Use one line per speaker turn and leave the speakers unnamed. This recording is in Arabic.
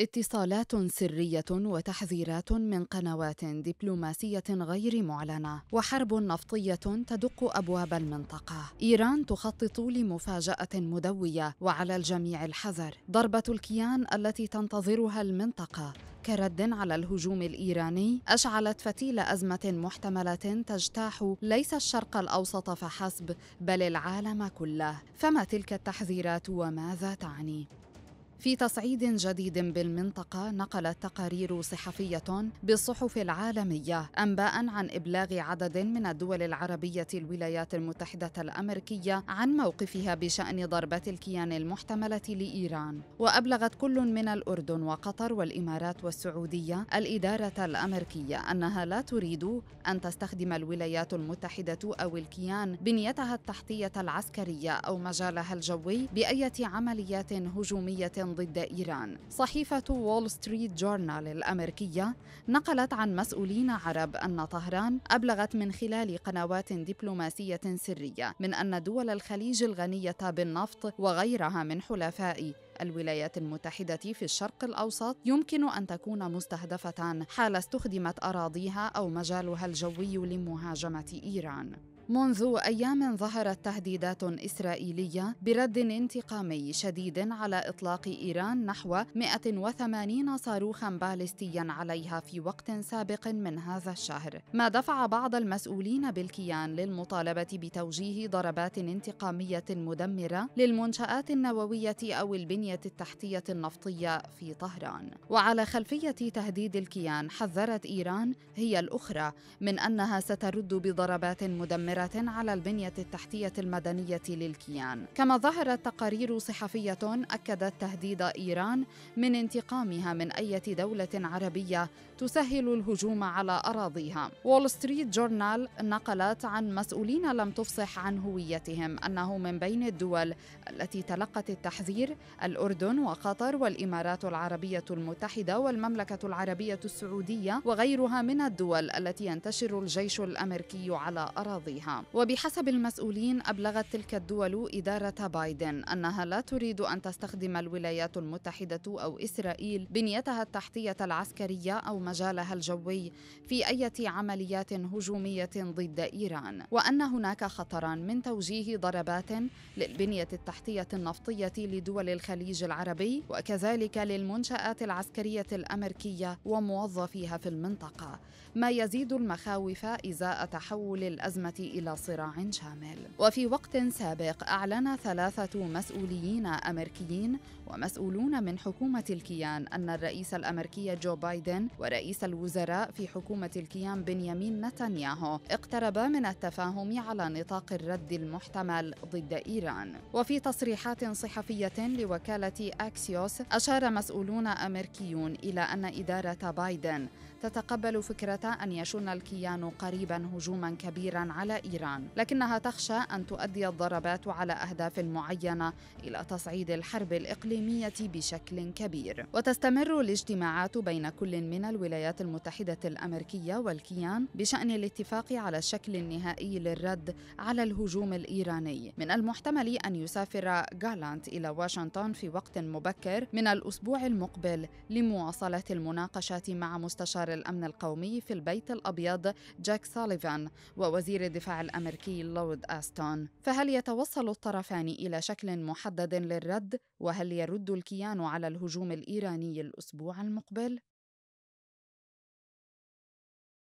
اتصالات سرية وتحذيرات من قنوات دبلوماسية غير معلنة وحرب نفطية تدق أبواب المنطقة إيران تخطط لمفاجأة مدوية وعلى الجميع الحذر ضربة الكيان التي تنتظرها المنطقة كرد على الهجوم الايراني اشعلت فتيل ازمه محتمله تجتاح ليس الشرق الاوسط فحسب بل العالم كله فما تلك التحذيرات وماذا تعني في تصعيد جديد بالمنطقة نقلت تقارير صحفية بالصحف العالمية أنباء عن إبلاغ عدد من الدول العربية الولايات المتحدة الأمريكية عن موقفها بشأن ضربة الكيان المحتملة لإيران وأبلغت كل من الأردن وقطر والإمارات والسعودية الإدارة الأمريكية أنها لا تريد أن تستخدم الولايات المتحدة أو الكيان بنيتها التحتية العسكرية أو مجالها الجوي بأية عمليات هجومية ضد إيران صحيفة وول ستريت جورنال الأمريكية نقلت عن مسؤولين عرب أن طهران أبلغت من خلال قنوات دبلوماسية سرية من أن دول الخليج الغنية بالنفط وغيرها من حلفاء الولايات المتحدة في الشرق الأوسط يمكن أن تكون مستهدفة حال استخدمت أراضيها أو مجالها الجوي لمهاجمة إيران منذ ايام ظهرت تهديدات اسرائيليه برد انتقامي شديد على اطلاق ايران نحو 180 صاروخا باليستيا عليها في وقت سابق من هذا الشهر، ما دفع بعض المسؤولين بالكيان للمطالبه بتوجيه ضربات انتقاميه مدمره للمنشات النوويه او البنيه التحتيه النفطيه في طهران، وعلى خلفيه تهديد الكيان حذرت ايران هي الاخرى من انها سترد بضربات مدمره مؤثرة على البنية التحتية المدنية للكيان كما ظهرت تقارير صحفية أكدت تهديد إيران من انتقامها من أي دولة عربية تسهل الهجوم على أراضيها وول ستريت جورنال نقلت عن مسؤولين لم تفصح عن هويتهم أنه من بين الدول التي تلقت التحذير الأردن وقطر والإمارات العربية المتحدة والمملكة العربية السعودية وغيرها من الدول التي ينتشر الجيش الأمريكي على أراضيها العام وبحسب المسؤولين أبلغت تلك الدول إدارة بايدن أنها لا تريد أن تستخدم الولايات المتحدة أو إسرائيل بنيتها التحتية العسكرية أو مجالها الجوي في أي عمليات هجومية ضد إيران وأن هناك خطرا من توجيه ضربات للبنية التحتية النفطية لدول الخليج العربي وكذلك للمنشآت العسكرية الأمريكية وموظفيها في المنطقة ما يزيد المخاوف إزاء تحول الأزمة إلى صراع شامل وفي وقت سابق أعلن ثلاثة مسؤوليين أمريكيين ومسؤولون من حكومة الكيان أن الرئيس الأمريكي جو بايدن ورئيس الوزراء في حكومة الكيان بنيامين نتنياهو اقتربا من التفاهم على نطاق الرد المحتمل ضد إيران وفي تصريحات صحفية لوكالة أكسيوس أشار مسؤولون أمريكيون إلى أن إدارة بايدن تتقبل فكرة أن يشن الكيان قريبا هجوما كبيرا على إيران لكنها تخشى أن تؤدي الضربات على أهداف معينة إلى تصعيد الحرب الإقليمية بشكل كبير وتستمر الاجتماعات بين كل من الولايات المتحدة الأمريكية والكيان بشأن الاتفاق على الشكل النهائي للرد على الهجوم الإيراني من المحتمل أن يسافر غالانت إلى واشنطن في وقت مبكر من الأسبوع المقبل لمواصلة المناقشات مع مستشار الأمن القومي في البيت الأبيض جاك ساليفان ووزير الدفاع الأمريكي لورد أستون فهل يتوصل الطرفان إلى شكل محدد للرد؟ وهل يرد الكيان على الهجوم الإيراني الأسبوع المقبل؟